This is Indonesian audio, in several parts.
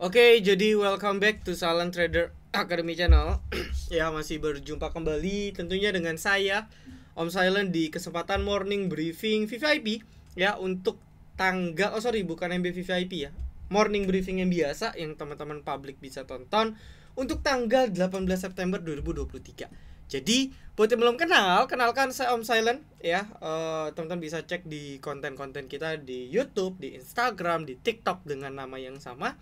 Oke, okay, jadi welcome back to Silent Trader Academy Channel. ya, masih berjumpa kembali tentunya dengan saya Om Silent di kesempatan morning briefing VIP ya untuk tanggal oh sorry bukan MB VVIP ya. Morning briefing yang biasa yang teman-teman publik bisa tonton untuk tanggal 18 September 2023. Jadi, buat yang belum kenal, kenalkan saya Om Silent ya. Eh, teman-teman uh, bisa cek di konten-konten kita di YouTube, di Instagram, di TikTok dengan nama yang sama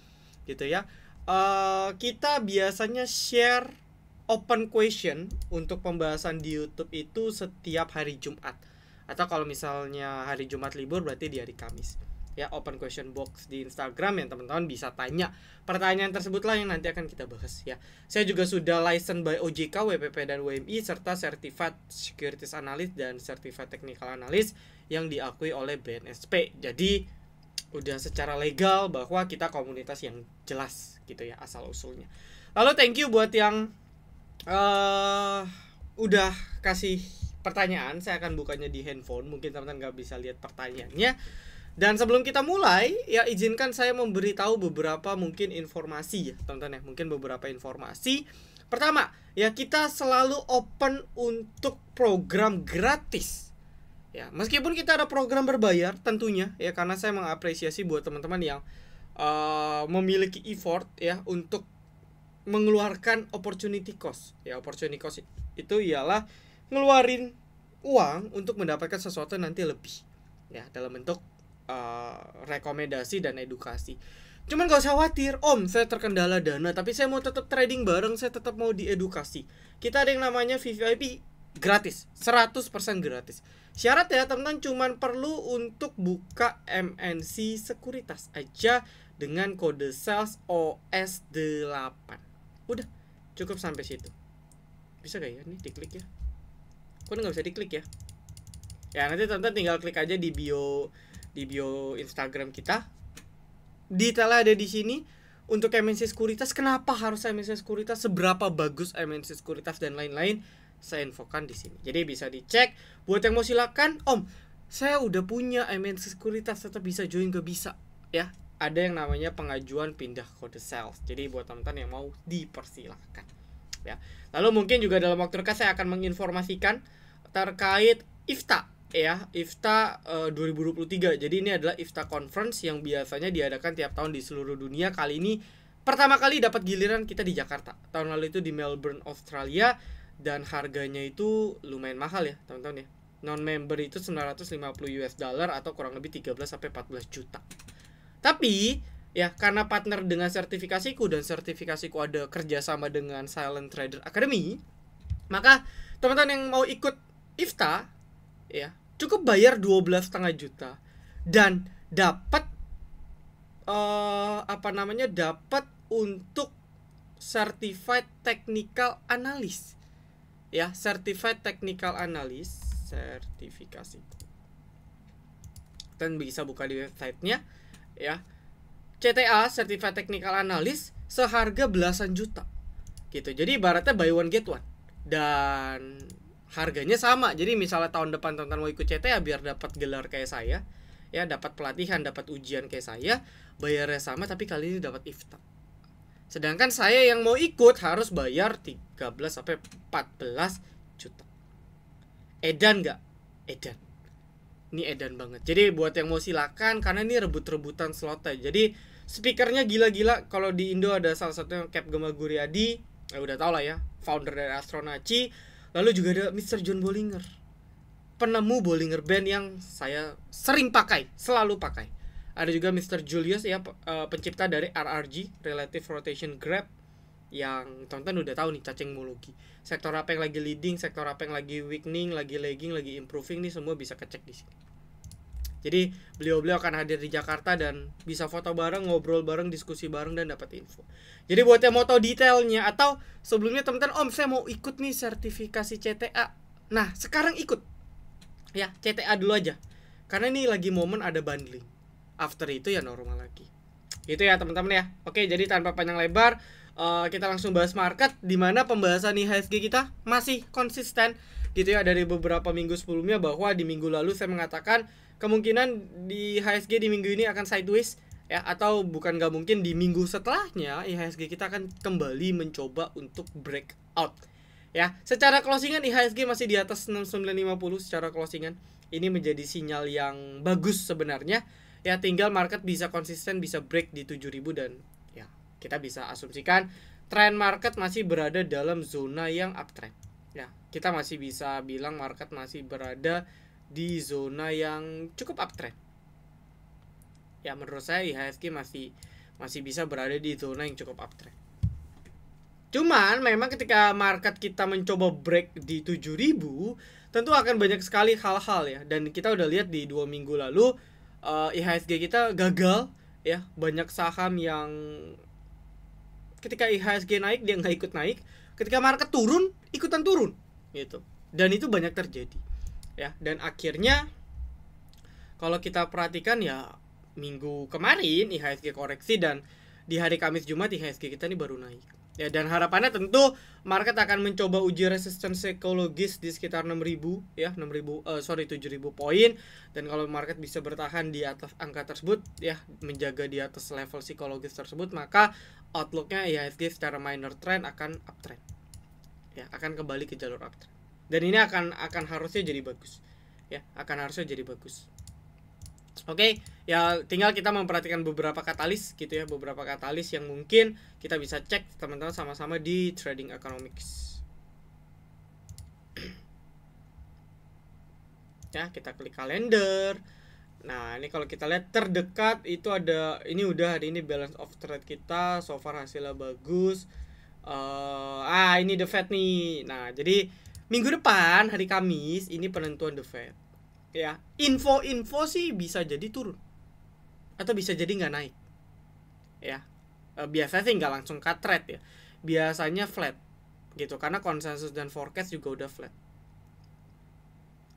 gitu ya. Uh, kita biasanya share open question untuk pembahasan di YouTube itu setiap hari Jumat. Atau kalau misalnya hari Jumat libur berarti di hari Kamis. Ya, open question box di Instagram yang teman-teman bisa tanya. Pertanyaan tersebutlah yang nanti akan kita bahas ya. Saya juga sudah license by OJK, WPP dan WMI serta certified securities analyst dan certified technical analyst yang diakui oleh BNSP. Jadi, udah secara legal bahwa kita komunitas yang jelas gitu ya asal usulnya. Lalu thank you buat yang uh, udah kasih pertanyaan. Saya akan bukanya di handphone. Mungkin teman-teman nggak bisa lihat pertanyaannya. Dan sebelum kita mulai, ya izinkan saya memberitahu beberapa mungkin informasi ya, teman-teman ya. Mungkin beberapa informasi. Pertama, ya kita selalu open untuk program gratis ya meskipun kita ada program berbayar tentunya ya karena saya mengapresiasi buat teman-teman yang uh, memiliki effort ya untuk mengeluarkan opportunity cost ya opportunity cost itu ialah ngeluarin uang untuk mendapatkan sesuatu nanti lebih ya dalam bentuk uh, rekomendasi dan edukasi cuman gak usah khawatir om saya terkendala dana tapi saya mau tetap trading bareng saya tetap mau diedukasi kita ada yang namanya VVIP gratis 100% gratis Syarat ya teman-teman cuman perlu untuk buka MNC sekuritas aja dengan kode sales OS8. Udah, cukup sampai situ. Bisa gak ya? Nih diklik ya. Kok nggak bisa diklik ya? Ya nanti teman-teman tinggal klik aja di bio di bio Instagram kita. Detailnya ada di sini untuk MNC sekuritas. Kenapa harus MNC sekuritas? Seberapa bagus MNC sekuritas dan lain-lain? saya infokan di sini. Jadi bisa dicek. Buat yang mau silakan, Om, saya udah punya MN sekuritas tetap bisa join ke bisa ya. Ada yang namanya pengajuan pindah kode sales. Jadi buat teman-teman yang mau dipersilakan, ya. Lalu mungkin juga dalam waktu dekat saya akan menginformasikan terkait IFTA ya IFTA eh, uh, 2023 jadi ini adalah IFTA conference yang biasanya diadakan tiap tahun di seluruh dunia kali ini pertama kali dapat giliran kita di Jakarta tahun lalu itu di Melbourne Australia dan harganya itu lumayan mahal ya teman-teman ya non member itu 950 US dollar atau kurang lebih 13 sampai 14 juta tapi ya karena partner dengan sertifikasiku dan sertifikasiku ada kerjasama dengan Silent Trader Academy maka teman-teman yang mau ikut IFTA ya cukup bayar 12 setengah juta dan dapat uh, apa namanya dapat untuk certified technical analyst ya certified technical analyst sertifikasi dan bisa buka di websitenya ya CTA certified technical analyst seharga belasan juta gitu jadi baratnya buy one get one dan harganya sama jadi misalnya tahun depan tonton mau ikut CTA biar dapat gelar kayak saya ya dapat pelatihan dapat ujian kayak saya bayarnya sama tapi kali ini dapat iftar Sedangkan saya yang mau ikut harus bayar 13 sampai 14 juta. Edan nggak? Edan. Ini edan banget. Jadi buat yang mau silakan karena ini rebut-rebutan slotnya. Jadi speakernya gila-gila. Kalau di Indo ada salah satunya Cap Gema Guriadi, ya eh, udah tau lah ya, founder dari Astronaci. Lalu juga ada Mr. John Bollinger. Penemu Bollinger Band yang saya sering pakai, selalu pakai ada juga Mr. Julius ya eh, pencipta dari RRG Relative Rotation Grab yang tonton udah tahu nih cacing muluki. Sektor apa yang lagi leading, sektor apa yang lagi weakening, lagi lagging, lagi improving nih semua bisa kecek di sini. Jadi beliau-beliau akan hadir di Jakarta dan bisa foto bareng, ngobrol bareng, diskusi bareng dan dapat info. Jadi buat yang mau tahu detailnya atau sebelumnya teman-teman, Om saya mau ikut nih sertifikasi CTA. Nah sekarang ikut, ya CTA dulu aja, karena ini lagi momen ada bundling after itu ya normal lagi itu ya teman-teman ya oke jadi tanpa panjang lebar uh, kita langsung bahas market Dimana mana pembahasan IHSG kita masih konsisten gitu ya dari beberapa minggu sebelumnya bahwa di minggu lalu saya mengatakan kemungkinan di IHSG di minggu ini akan sideways ya atau bukan nggak mungkin di minggu setelahnya IHSG kita akan kembali mencoba untuk breakout ya secara closingan IHSG masih di atas 6950 secara closingan ini menjadi sinyal yang bagus sebenarnya ya tinggal market bisa konsisten bisa break di 7000 dan ya kita bisa asumsikan tren market masih berada dalam zona yang uptrend. Ya, kita masih bisa bilang market masih berada di zona yang cukup uptrend. Ya, menurut saya IHSG masih masih bisa berada di zona yang cukup uptrend. Cuman memang ketika market kita mencoba break di 7000, tentu akan banyak sekali hal-hal ya dan kita udah lihat di dua minggu lalu uh, eh, IHSG kita gagal ya banyak saham yang ketika IHSG naik dia nggak ikut naik ketika market turun ikutan turun gitu dan itu banyak terjadi ya dan akhirnya kalau kita perhatikan ya minggu kemarin IHSG koreksi dan di hari Kamis Jumat IHSG kita ini baru naik Ya dan harapannya tentu market akan mencoba uji resisten psikologis di sekitar 6000 ya 6000 uh, eh, sorry 7000 poin dan kalau market bisa bertahan di atas angka tersebut ya menjaga di atas level psikologis tersebut maka outlooknya IHSG ya, secara minor trend akan uptrend ya akan kembali ke jalur uptrend dan ini akan akan harusnya jadi bagus ya akan harusnya jadi bagus Oke, okay, ya tinggal kita memperhatikan beberapa katalis gitu ya, beberapa katalis yang mungkin kita bisa cek teman-teman sama-sama di trading economics. Ya, kita klik kalender. Nah, ini kalau kita lihat terdekat itu ada ini udah hari ini balance of trade kita so far hasilnya bagus. Uh, ah, ini The Fed nih. Nah, jadi minggu depan hari Kamis ini penentuan The Fed ya info-info sih bisa jadi turun atau bisa jadi nggak naik ya eh, biasanya sih nggak langsung cut rate ya biasanya flat gitu karena konsensus dan forecast juga udah flat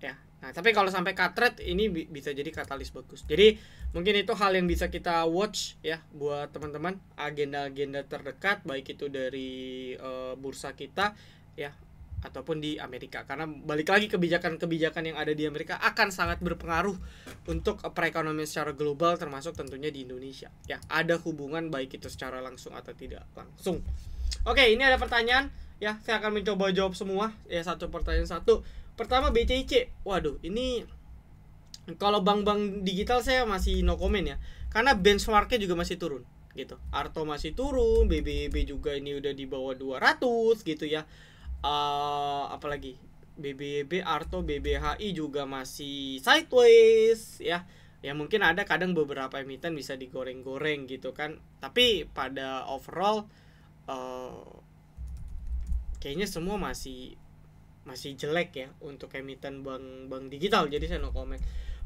ya nah tapi kalau sampai cut rate ini bisa jadi katalis bagus jadi mungkin itu hal yang bisa kita watch ya buat teman-teman agenda-agenda terdekat baik itu dari uh, bursa kita ya ataupun di Amerika karena balik lagi kebijakan-kebijakan yang ada di Amerika akan sangat berpengaruh untuk perekonomian secara global termasuk tentunya di Indonesia ya ada hubungan baik itu secara langsung atau tidak langsung oke ini ada pertanyaan ya saya akan mencoba jawab semua ya satu pertanyaan satu pertama BCIC waduh ini kalau bank-bank digital saya masih no comment ya karena benchmarknya juga masih turun gitu Arto masih turun BBB juga ini udah di bawah 200 gitu ya uh, eh, apalagi BBB Arto BBHI juga masih sideways ya ya mungkin ada kadang beberapa emiten bisa digoreng-goreng gitu kan tapi pada overall uh, kayaknya semua masih masih jelek ya untuk emiten bank bank digital jadi saya no comment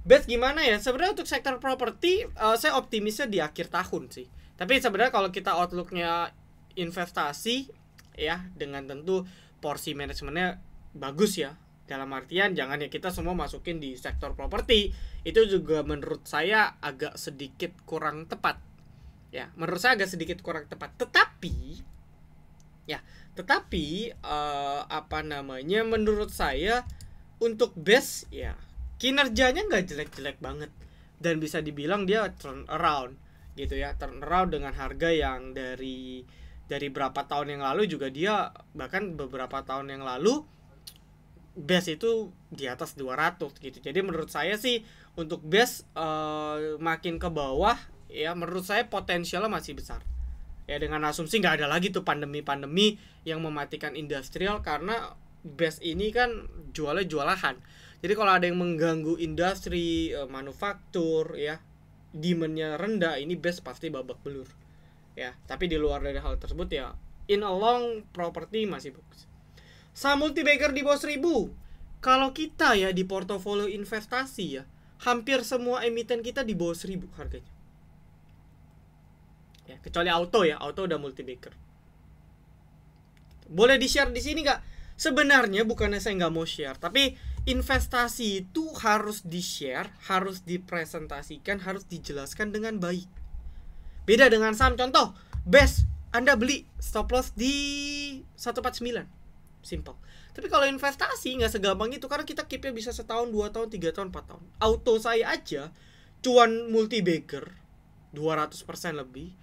bet gimana ya sebenarnya untuk sektor properti uh, saya optimisnya di akhir tahun sih tapi sebenarnya kalau kita outlooknya investasi ya dengan tentu porsi manajemennya bagus ya dalam artian jangan ya kita semua masukin di sektor properti itu juga menurut saya agak sedikit kurang tepat ya menurut saya agak sedikit kurang tepat tetapi ya tetapi uh, apa namanya menurut saya untuk base ya kinerjanya nggak jelek-jelek banget dan bisa dibilang dia turn around gitu ya turn around dengan harga yang dari dari berapa tahun yang lalu juga dia bahkan beberapa tahun yang lalu base itu di atas 200 gitu. Jadi menurut saya sih untuk base uh, makin ke bawah ya menurut saya potensialnya masih besar. Ya dengan asumsi nggak ada lagi tuh pandemi-pandemi yang mematikan industrial karena base ini kan jualnya jualahan. Jadi kalau ada yang mengganggu industri uh, manufaktur ya demandnya rendah ini base pasti babak belur ya tapi di luar dari hal tersebut ya in a long property masih bagus saham multibaker di bawah seribu kalau kita ya di portofolio investasi ya hampir semua emiten kita di bawah seribu harganya ya kecuali auto ya auto udah multibaker boleh di share di sini nggak sebenarnya bukannya saya nggak mau share tapi investasi itu harus di share harus dipresentasikan harus dijelaskan dengan baik Beda dengan saham contoh, best Anda beli stop loss di 149. Simple. Tapi kalau investasi nggak segampang itu karena kita keepnya bisa setahun, dua tahun, tiga tahun, empat tahun. Auto saya aja cuan multi ratus 200% lebih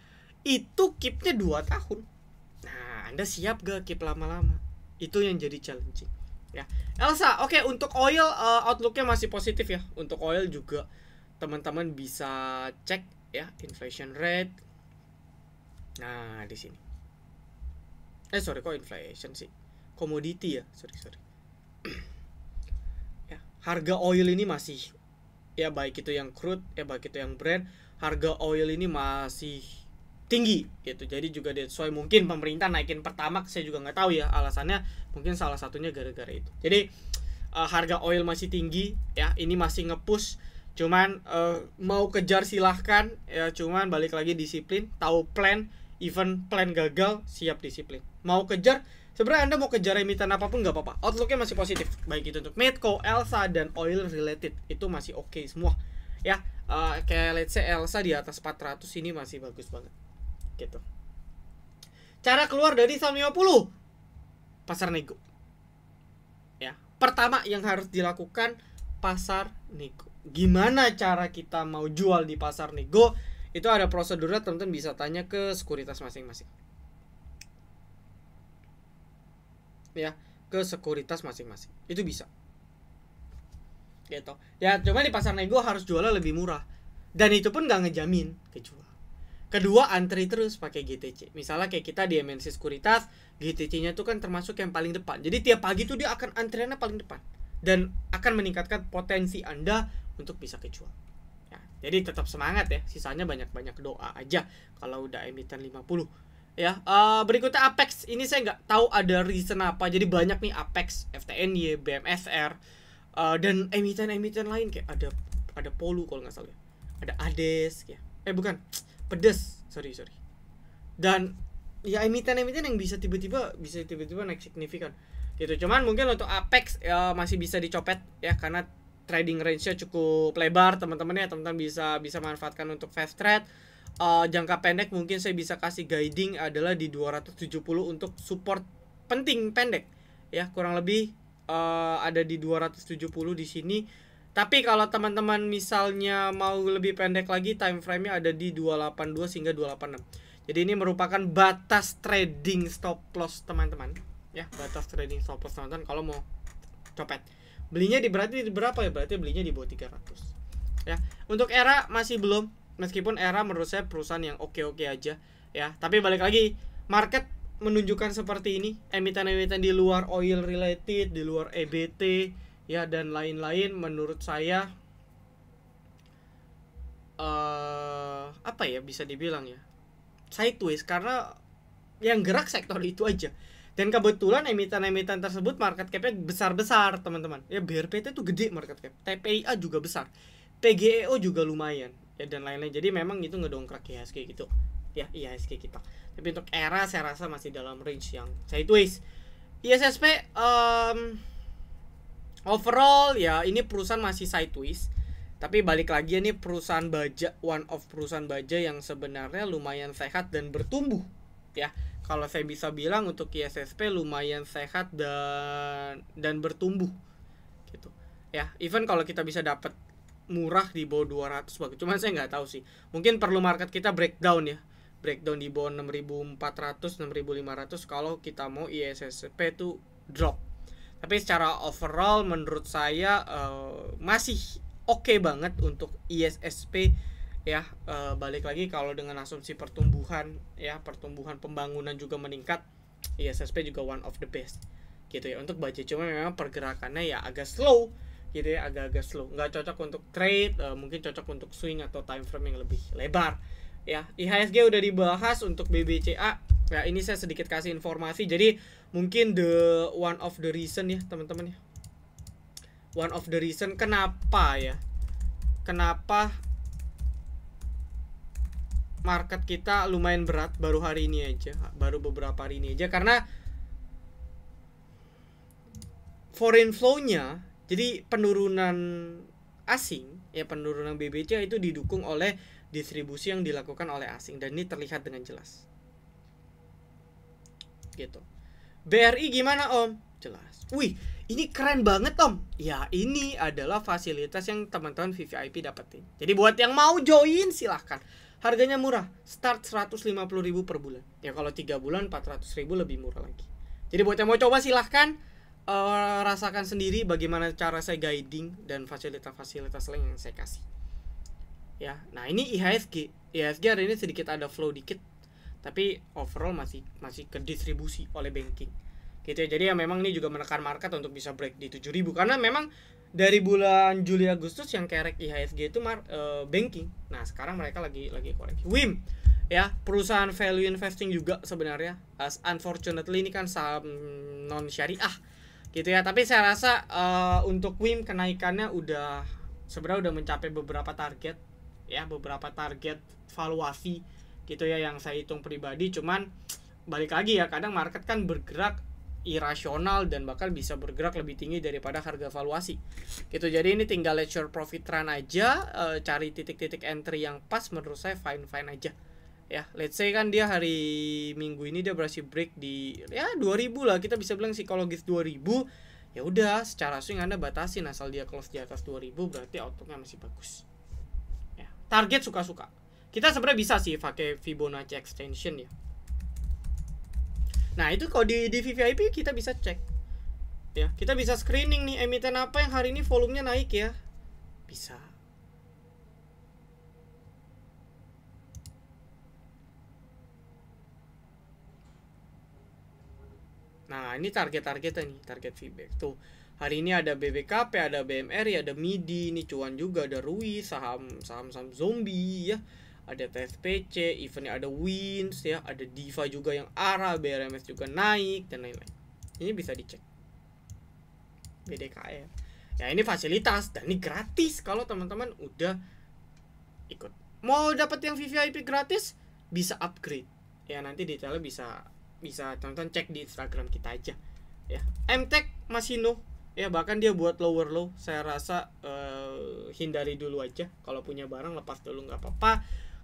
itu keepnya dua tahun. Nah, Anda siap gak keep lama-lama? Itu yang jadi challenging. Ya. Elsa, oke okay, untuk oil uh, outlooknya masih positif ya. Untuk oil juga teman-teman bisa cek ya inflation rate nah di sini eh sorry kok inflation sih komoditi ya sorry sorry ya harga oil ini masih ya baik itu yang crude ya baik itu yang brand harga oil ini masih tinggi gitu jadi juga that's why mungkin pemerintah naikin pertama saya juga nggak tahu ya alasannya mungkin salah satunya gara-gara itu jadi uh, harga oil masih tinggi ya ini masih ngepush cuman uh, mau kejar silahkan ya cuman balik lagi disiplin tahu plan even plan gagal siap disiplin mau kejar sebenarnya anda mau kejar emiten apapun nggak apa-apa outlooknya masih positif baik itu untuk Medco, Elsa dan oil related itu masih oke okay semua ya uh, kayak let's say Elsa di atas 400 ini masih bagus banget gitu cara keluar dari saham 50 pasar nego ya pertama yang harus dilakukan pasar nego gimana cara kita mau jual di pasar nego itu ada prosedurnya teman-teman bisa tanya ke sekuritas masing-masing ya ke sekuritas masing-masing itu bisa gitu ya cuma di pasar nego harus jualnya lebih murah dan itu pun nggak ngejamin kejual kedua antri terus pakai GTC misalnya kayak kita di MNC Sekuritas GTC-nya tuh kan termasuk yang paling depan jadi tiap pagi tuh dia akan antriannya paling depan dan akan meningkatkan potensi Anda untuk bisa kecual. Ya, jadi tetap semangat ya, sisanya banyak-banyak doa aja kalau udah emiten 50. Ya, uh, berikutnya Apex. Ini saya nggak tahu ada reason apa. Jadi banyak nih Apex, FTNY, BMSR, uh, eh, dan emiten-emiten lain kayak ada ada Polu kalau nggak salah. Ya. Ada Ades ya. Eh bukan, Pedes. Sorry, sorry. Dan ya emiten-emiten yang bisa tiba-tiba bisa tiba-tiba naik signifikan gitu cuman mungkin untuk Apex ya, masih bisa dicopet ya karena trading range-nya cukup lebar teman-teman ya teman-teman bisa bisa manfaatkan untuk fast trade uh, jangka pendek mungkin saya bisa kasih guiding adalah di 270 untuk support penting pendek ya kurang lebih uh, ada di 270 di sini tapi kalau teman-teman misalnya mau lebih pendek lagi time frame-nya ada di 282 hingga 286. Jadi ini merupakan batas trading stop loss teman-teman. Ya, batas trading stop loss teman-teman kalau mau copet belinya di berarti di berapa ya berarti belinya di bawah 300 ya untuk era masih belum meskipun era menurut saya perusahaan yang oke-oke aja ya tapi balik lagi market menunjukkan seperti ini emiten-emiten di luar oil related di luar EBT ya dan lain-lain menurut saya uh, apa ya bisa dibilang ya sideways karena yang gerak sektor itu aja dan kebetulan emiten-emiten tersebut market capnya besar-besar teman-teman. Ya BRPT itu gede market cap, TPIA juga besar, PGEO juga lumayan, ya dan lain-lain. Jadi memang itu ngedongkrak IHSG gitu, ya IHSG kita. Tapi untuk era saya rasa masih dalam range yang sideways. ISSP um, overall ya ini perusahaan masih sideways. Tapi balik lagi ini perusahaan baja, one of perusahaan baja yang sebenarnya lumayan sehat dan bertumbuh ya kalau saya bisa bilang untuk ISSP lumayan sehat dan dan bertumbuh gitu ya even kalau kita bisa dapat murah di bawah 200 bagus cuman saya nggak tahu sih mungkin perlu market kita breakdown ya breakdown di bawah 6400 6500 kalau kita mau ISSP itu drop tapi secara overall menurut saya uh, masih oke okay banget untuk ISSP ya uh, balik lagi kalau dengan asumsi pertumbuhan ya pertumbuhan pembangunan juga meningkat ya ISSP juga one of the best gitu ya untuk budget cuma memang pergerakannya ya agak slow gitu ya agak-agak slow nggak cocok untuk trade uh, mungkin cocok untuk swing atau time frame yang lebih lebar ya IHSG udah dibahas untuk BBCA ya ini saya sedikit kasih informasi jadi mungkin the one of the reason ya teman-teman ya one of the reason kenapa ya kenapa market kita lumayan berat baru hari ini aja, baru beberapa hari ini aja karena foreign flow-nya jadi penurunan asing ya penurunan BBC itu didukung oleh distribusi yang dilakukan oleh asing dan ini terlihat dengan jelas. Gitu. BRI gimana Om? Jelas. Wih, ini keren banget Om. Ya, ini adalah fasilitas yang teman-teman VVIP dapetin. Jadi buat yang mau join silahkan. Harganya murah, start 150 ribu per bulan. Ya kalau 3 bulan 400 ribu lebih murah lagi. Jadi buat yang mau coba silahkan uh, rasakan sendiri bagaimana cara saya guiding dan fasilitas-fasilitas lain yang saya kasih. Ya, nah ini IHSG. IHSG hari ini sedikit ada flow dikit, tapi overall masih masih ke distribusi oleh banking. Gitu ya. Jadi ya memang ini juga menekan market untuk bisa break di 7000 karena memang dari bulan Juli Agustus yang kerek IHSG itu mar, uh, banking nah sekarang mereka lagi lagi koreksi Wim ya perusahaan value investing juga sebenarnya As unfortunately ini kan saham non syariah gitu ya tapi saya rasa uh, untuk WIM kenaikannya udah sebenarnya udah mencapai beberapa target ya beberapa target valuasi gitu ya yang saya hitung pribadi cuman balik lagi ya kadang market kan bergerak irasional dan bakal bisa bergerak lebih tinggi daripada harga valuasi. Gitu. Jadi ini tinggal let your profit run aja, uh, cari titik-titik entry yang pas menurut saya fine-fine aja. Ya, let's say kan dia hari Minggu ini dia berhasil break di ya 2000 lah, kita bisa bilang psikologis 2000. Ya udah, secara swing Anda batasin asal dia close di atas 2000 berarti outputnya masih bagus. Ya, target suka-suka. Kita sebenarnya bisa sih pakai Fibonacci extension ya Nah, itu kalau di di VVIP kita bisa cek. Ya, kita bisa screening nih emiten apa yang hari ini volumenya naik ya. Bisa. Nah, ini target-targetnya nih, target feedback. Tuh, hari ini ada BBKP, ada BMR, ada MIDI, ini cuan juga, ada RUI, saham-saham zombie ya ada TSPC, eventnya ada Wins ya, ada Diva juga yang arah, BRMS juga naik dan lain-lain. Ini bisa dicek. BDKR. Ya ini fasilitas dan ini gratis kalau teman-teman udah ikut. Mau dapat yang VVIP gratis bisa upgrade. Ya nanti detailnya bisa bisa teman-teman cek di Instagram kita aja. Ya, MTech masih no ya bahkan dia buat lower low saya rasa uh, hindari dulu aja kalau punya barang lepas dulu nggak apa-apa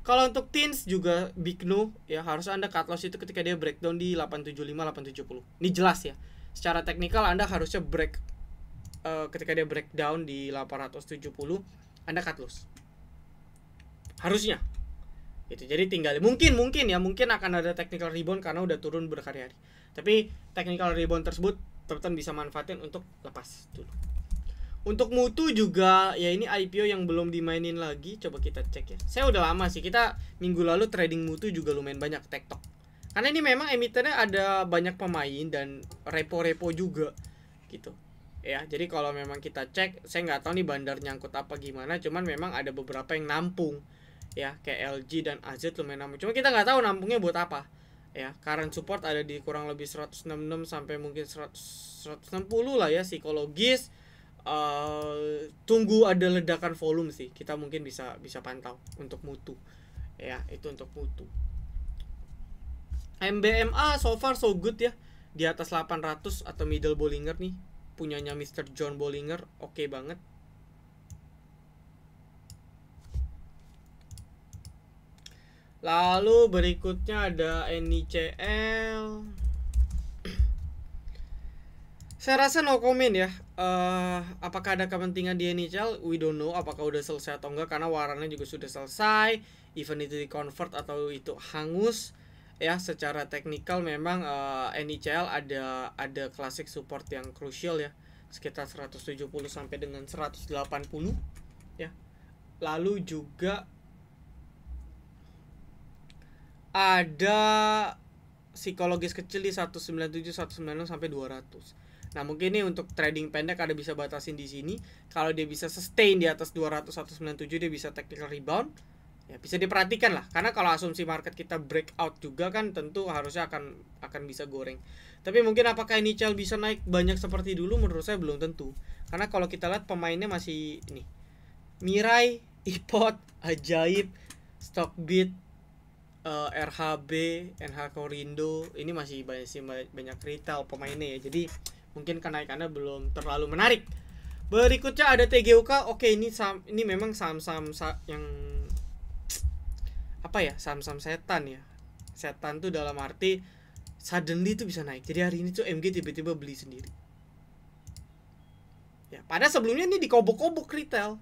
kalau untuk teens juga Big no ya harus Anda cut loss itu ketika dia breakdown di 875 870. Ini jelas ya. Secara teknikal Anda harusnya break uh, ketika dia breakdown di 870 Anda cut loss. Harusnya. Itu jadi tinggal mungkin mungkin ya mungkin akan ada technical rebound karena udah turun berkali-kali. Tapi technical rebound tersebut tertentu bisa manfaatin untuk lepas dulu. Untuk Mutu juga ya ini IPO yang belum dimainin lagi. Coba kita cek ya. Saya udah lama sih. Kita minggu lalu trading Mutu juga lumayan banyak TikTok. Karena ini memang emitennya ada banyak pemain dan repo-repo juga gitu. Ya, jadi kalau memang kita cek, saya nggak tahu nih bandar nyangkut apa gimana, cuman memang ada beberapa yang nampung ya kayak LG dan AZ lumayan nampung. Cuma kita nggak tahu nampungnya buat apa. Ya, current support ada di kurang lebih 166 sampai mungkin 100, 160 lah ya psikologis uh, tunggu ada ledakan volume sih kita mungkin bisa bisa pantau untuk mutu ya itu untuk mutu MBMA so far so good ya di atas 800 atau middle Bollinger nih punyanya Mr. John Bollinger oke okay banget Lalu berikutnya ada NICL saya rasa no comment ya. Uh, apakah ada kepentingan di NHL? We don't know apakah udah selesai atau enggak karena warnanya juga sudah selesai. Even itu di convert atau itu hangus ya secara teknikal memang uh, NHL ada ada klasik support yang krusial ya sekitar 170 sampai dengan 180 ya. Lalu juga ada psikologis kecil di 197 190 sampai 200 Nah, mungkin ini untuk trading pendek ada bisa batasin di sini. Kalau dia bisa sustain di atas 200 197 dia bisa technical rebound. Ya, bisa diperhatikan lah. Karena kalau asumsi market kita breakout juga kan tentu harusnya akan akan bisa goreng. Tapi mungkin apakah ini bisa naik banyak seperti dulu menurut saya belum tentu. Karena kalau kita lihat pemainnya masih ini. Mirai, Ipot, Ajaib, Stockbit, uh, eh, RHB, NH Korindo, ini masih banyak sih banyak retail pemainnya ya. Jadi mungkin kenaikannya belum terlalu menarik. Berikutnya ada TGUK. Oke, ini saham, ini memang saham-saham yang apa ya? Saham-saham setan ya. Setan tuh dalam arti suddenly itu bisa naik. Jadi hari ini tuh MG tiba-tiba beli sendiri. Ya, pada sebelumnya ini dikobok-kobok retail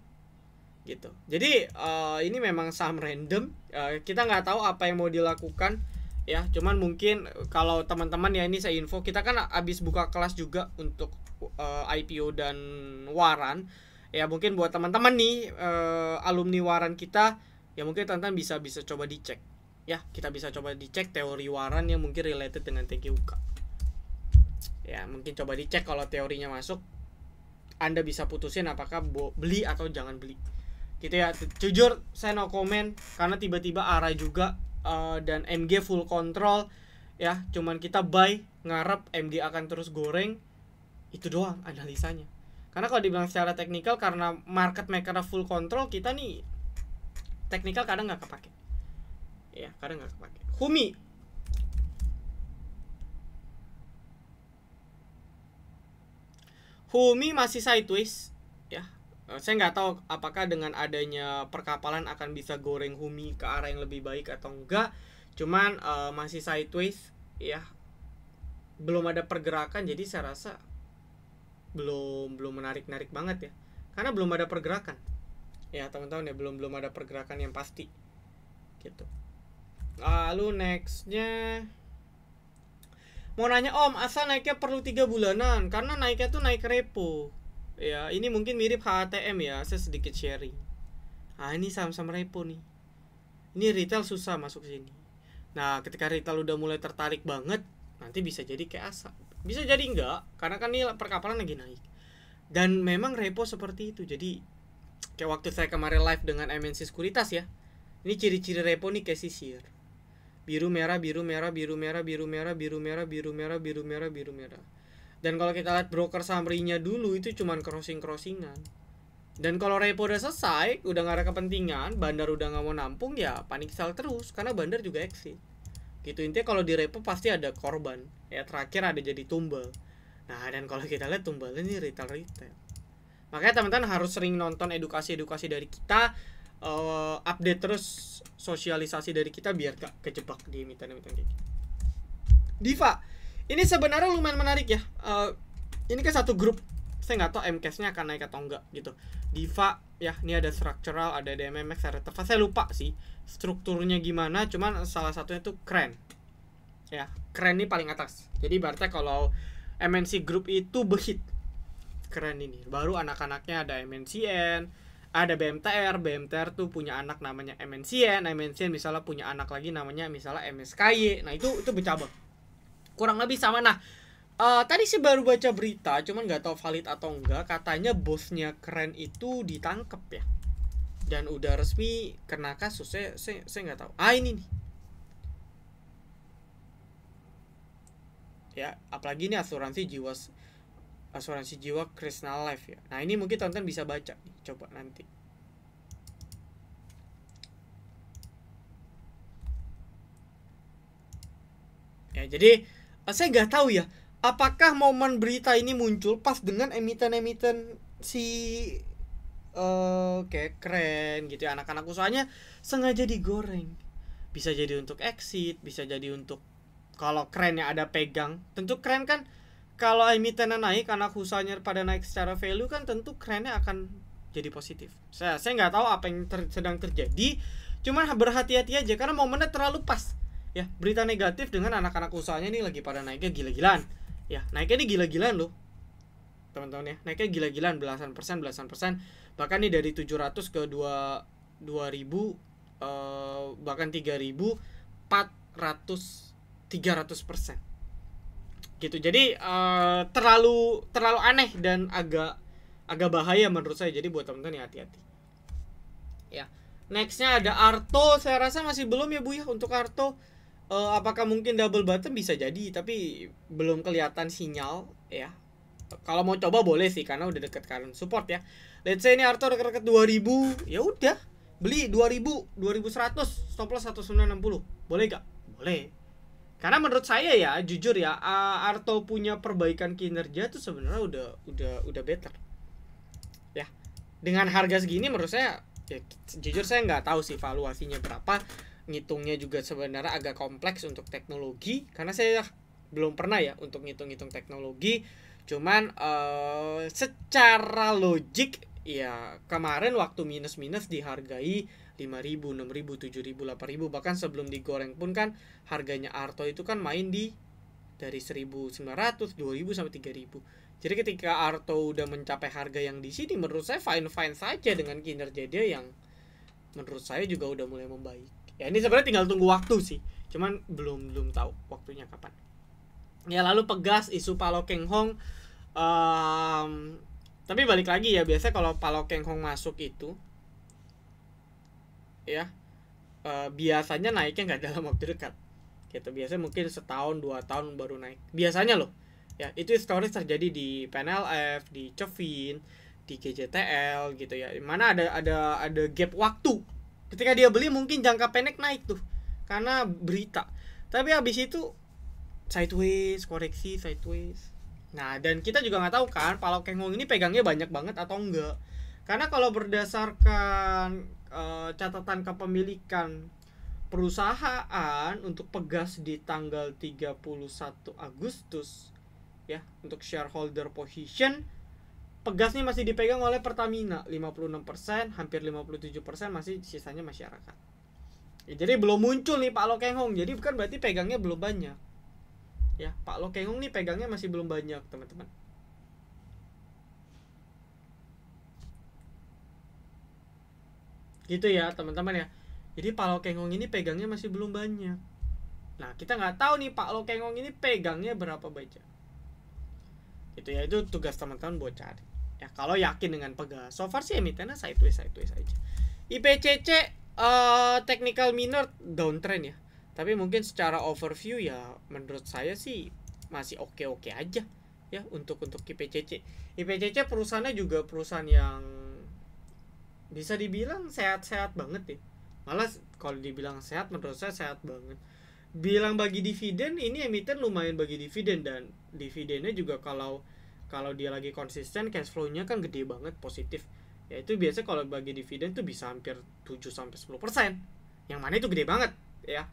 gitu. Jadi uh, ini memang saham random. Uh, kita nggak tahu apa yang mau dilakukan ya cuman mungkin eh, kalau teman-teman ya ini saya info kita kan abis buka kelas juga untuk uh, eh, IPO dan waran ya mungkin buat teman-teman nih uh, alumni waran kita ya mungkin teman-teman bisa bisa coba dicek ya kita bisa coba dicek teori waran yang mungkin related dengan TQK ya mungkin coba dicek kalau teorinya masuk anda bisa putusin apakah beli atau jangan beli gitu ya jujur saya no comment karena tiba-tiba arah juga Eh, dan MG full control ya cuman kita buy ngarep MG akan terus goreng itu doang analisanya karena kalau dibilang secara teknikal karena market maker full control kita nih teknikal kadang nggak kepake ya kadang nggak kepake Humi Humi masih sideways Eh, saya nggak tahu apakah dengan adanya perkapalan akan bisa goreng Humi ke arah yang lebih baik atau enggak. Cuman uh, masih sideways ya. Belum ada pergerakan jadi saya rasa belum belum menarik-narik banget ya. Karena belum ada pergerakan. Ya, teman-teman ya belum belum ada pergerakan yang pasti. Gitu. Lalu nextnya Mau nanya om, asal naiknya perlu tiga bulanan karena naiknya tuh naik repo ya ini mungkin mirip HATM ya saya sedikit sharing ah ini saham-saham repo nih ini retail susah masuk sini nah ketika retail udah mulai tertarik banget nanti bisa jadi kayak asap bisa jadi enggak karena kan ini perkapalan lagi naik dan memang repo seperti itu jadi kayak waktu saya kemarin live dengan MNC Sekuritas ya ini ciri-ciri repo nih kayak sisir biru merah biru merah biru merah biru merah biru merah biru merah biru merah biru merah biru merah dan kalau kita lihat broker summary dulu itu cuma crossing-crossingan. Dan kalau repo udah selesai, udah nggak ada kepentingan, bandar udah nggak mau nampung ya panik sell terus karena bandar juga exit. Gitu intinya kalau di repo pasti ada korban. Ya terakhir ada jadi tumbal. Nah dan kalau kita lihat tumbal ini retail retail. Makanya teman-teman harus sering nonton edukasi-edukasi dari kita, uh, update terus sosialisasi dari kita biar gak kejebak di emiten-emiten kayak gitu. Diva, ini sebenarnya lumayan menarik ya. Uh, ini kan satu grup. Saya nggak tahu MCAS-nya akan naik atau enggak gitu. Diva ya, ini ada structural, ada DMMX, ada Teva. Saya lupa sih strukturnya gimana, cuman salah satunya tuh keren. Ya, keren ini paling atas. Jadi berarti kalau MNC grup itu behit. Keren ini. Baru anak-anaknya ada MNCN, ada BMTR, BMTR tuh punya anak namanya MNCN, MNCN misalnya punya anak lagi namanya misalnya MSKY. Nah, itu itu bercabang kurang lebih sama nah uh, tadi sih baru baca berita cuman nggak tahu valid atau enggak katanya bosnya keren itu ditangkap ya dan udah resmi kena kasus saya saya saya nggak tahu ah ini nih ya apalagi ini asuransi jiwa asuransi jiwa Krishna Life ya nah ini mungkin tonton bisa baca coba nanti ya jadi Ah, saya nggak tahu ya apakah momen berita ini muncul pas dengan emiten-emiten si uh, kayak keren gitu ya anak-anak usahanya sengaja digoreng bisa jadi untuk exit bisa jadi untuk kalau keren ya ada pegang tentu keren kan kalau emiten naik anak usahanya pada naik secara value kan tentu kerennya akan jadi positif saya saya nggak tahu apa yang ter, sedang terjadi cuman berhati-hati aja karena momennya terlalu pas Ya, berita negatif dengan anak-anak usahanya ini lagi pada naiknya gila-gilaan. Ya, naiknya ini gila-gilaan loh. Teman-teman ya, naiknya gila-gilaan belasan persen, belasan persen. Bahkan nih dari 700 ke 2 2000 eh, bahkan 3000 400 300 persen gitu jadi uh, terlalu terlalu aneh dan agak agak bahaya menurut saya jadi buat teman-teman ya hati-hati ya nextnya ada Arto saya rasa masih belum ya bu ya untuk Arto uh, apakah mungkin double bottom bisa jadi tapi belum kelihatan sinyal ya kalau mau coba boleh sih karena udah deket kan support ya let's say ini Arthur deket-deket 2000 ya udah beli 2000 2100 stop loss 1960 boleh gak? boleh karena menurut saya ya jujur ya Arto punya perbaikan kinerja tuh sebenarnya udah udah udah better ya dengan harga segini menurut saya ya, jujur saya nggak tahu sih valuasinya berapa ngitungnya juga sebenarnya agak kompleks untuk teknologi karena saya belum pernah ya untuk ngitung-ngitung teknologi cuman uh, secara logik ya kemarin waktu minus-minus dihargai 5000, 6000, 7000, 8000 bahkan sebelum digoreng pun kan harganya Arto itu kan main di dari 1900, 2000 sampai 3000. Jadi ketika Arto udah mencapai harga yang di sini menurut saya fine-fine saja dengan kinerja dia yang menurut saya juga udah mulai membaik ya ini sebenarnya tinggal tunggu waktu sih cuman belum belum tahu waktunya kapan ya lalu pegas isu Palo Keng Hong um, tapi balik lagi ya biasanya kalau Palo Keng Hong masuk itu ya uh, biasanya naiknya nggak dalam waktu dekat gitu biasanya mungkin setahun dua tahun baru naik biasanya loh ya itu historis terjadi di PNLF di Chevin di GJTL gitu ya mana ada ada ada gap waktu ketika dia beli mungkin jangka pendek naik tuh karena berita tapi habis itu sideways koreksi sideways nah dan kita juga nggak tahu kan kalau kengong ini pegangnya banyak banget atau enggak karena kalau berdasarkan uh, catatan kepemilikan perusahaan untuk pegas di tanggal 31 Agustus ya untuk shareholder position pegas nih masih dipegang oleh Pertamina 56% hampir 57% masih sisanya masyarakat ya, jadi belum muncul nih Pak Lo Hong, jadi bukan berarti pegangnya belum banyak ya Pak Lo Hong nih pegangnya masih belum banyak teman-teman gitu ya teman-teman ya jadi Pak Lo Hong ini pegangnya masih belum banyak nah kita nggak tahu nih Pak Lo Hong ini pegangnya berapa banyak Itu ya itu tugas teman-teman buat cari Ya kalau yakin dengan Pega. So far sih emitennya sideways sideways aja. IPCC uh, eh, technical minor downtrend ya. Tapi mungkin secara overview ya menurut saya sih masih oke-oke aja ya untuk untuk IPCC. IPCC perusahaannya juga perusahaan yang bisa dibilang sehat-sehat banget ya. Malah kalau dibilang sehat menurut saya sehat banget. Bilang bagi dividen ini emiten lumayan bagi dividen dan dividennya juga kalau kalau dia lagi konsisten cash flow-nya kan gede banget positif ya itu biasa kalau bagi dividen tuh bisa hampir 7 sampai 10 persen yang mana itu gede banget ya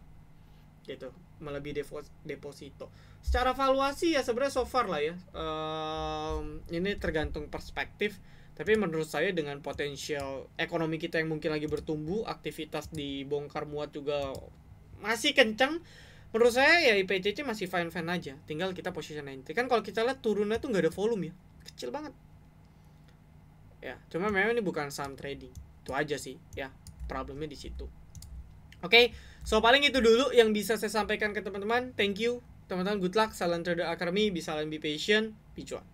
gitu melebihi deposito secara valuasi ya sebenarnya so far lah ya um, ini tergantung perspektif tapi menurut saya dengan potensial ekonomi kita yang mungkin lagi bertumbuh aktivitas di bongkar muat juga masih kencang menurut saya ya IPCC masih fine-fine aja tinggal kita position entry kan kalau kita lihat turunnya tuh nggak ada volume ya kecil banget ya cuma memang ini bukan saham trading itu aja sih ya problemnya di situ oke okay, so paling itu dulu yang bisa saya sampaikan ke teman-teman thank you teman-teman good luck salam trader academy bisa lebih patient be cuan